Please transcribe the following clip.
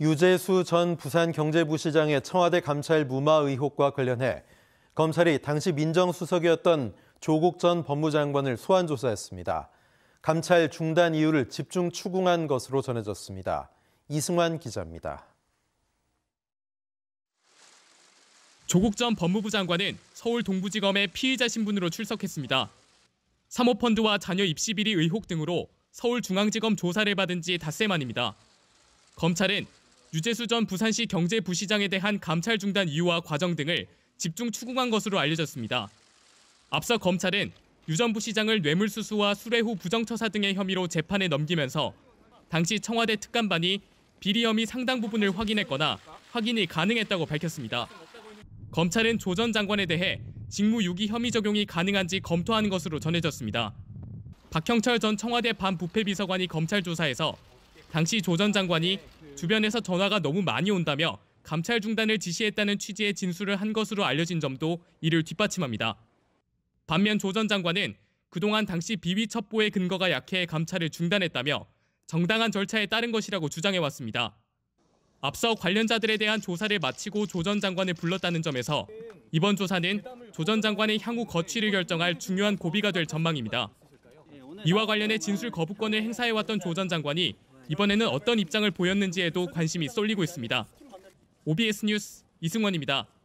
유재수 전 부산 경제부시장의 청와대 감찰 무마 의혹과 관련해 검찰이 당시 민정수석이었던 조국 전 법무장관을 소환 조사했습니다. 감찰 중단 이유를 집중 추궁한 것으로 전해졌습니다. 이승환 기자입니다. 조국 전 법무부 장관은 서울 동부지검의 피의자 신분으로 출석했습니다. 사모펀드와 자녀 입시 비리 의혹 등으로 서울중앙지검 조사를 받은 지 닷새 만입니다. 검찰은 유재수 전 부산시 경제부시장에 대한 감찰 중단 이유와 과정 등을 집중 추궁한 것으로 알려졌습니다. 앞서 검찰은 유전 부시장을 뇌물수수와 수뢰 후 부정처사 등의 혐의로 재판에 넘기면서 당시 청와대 특감반이 비리 혐의 상당 부분을 확인했거나 확인이 가능했다고 밝혔습니다. 검찰은 조 전 장관에 대해 직무유기 혐의 적용이 가능한지 검토하는 것으로 전해졌습니다. 박형철 전 청와대 반부패비서관이 검찰 조사에서 당시 조전 장관이 주변에서 전화가 너무 많이 온다며 감찰 중단을 지시했다는 취지의 진술을 한 것으로 알려진 점도 이를 뒷받침합니다. 반면 조전 장관은 그동안 당시 비위 첩보의 근거가 약해 감찰을 중단했다며 정당한 절차에 따른 것이라고 주장해왔습니다. 앞서 관련자들에 대한 조사를 마치고 조전 장관을 불렀다는 점에서 이번 조사는 조전 장관의 향후 거취를 결정할 중요한 고비가 될 전망입니다. 이와 관련해 진술 거부권을 행사해왔던 조전 장관이 이번에는 어떤 입장을 보였는지에도 관심이 쏠리고 있습니다. OBS 뉴스 이승원입니다.